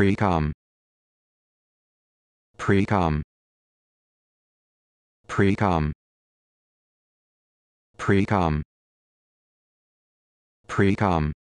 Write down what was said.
Precom. Precom. Precom. Precom. Precom. pre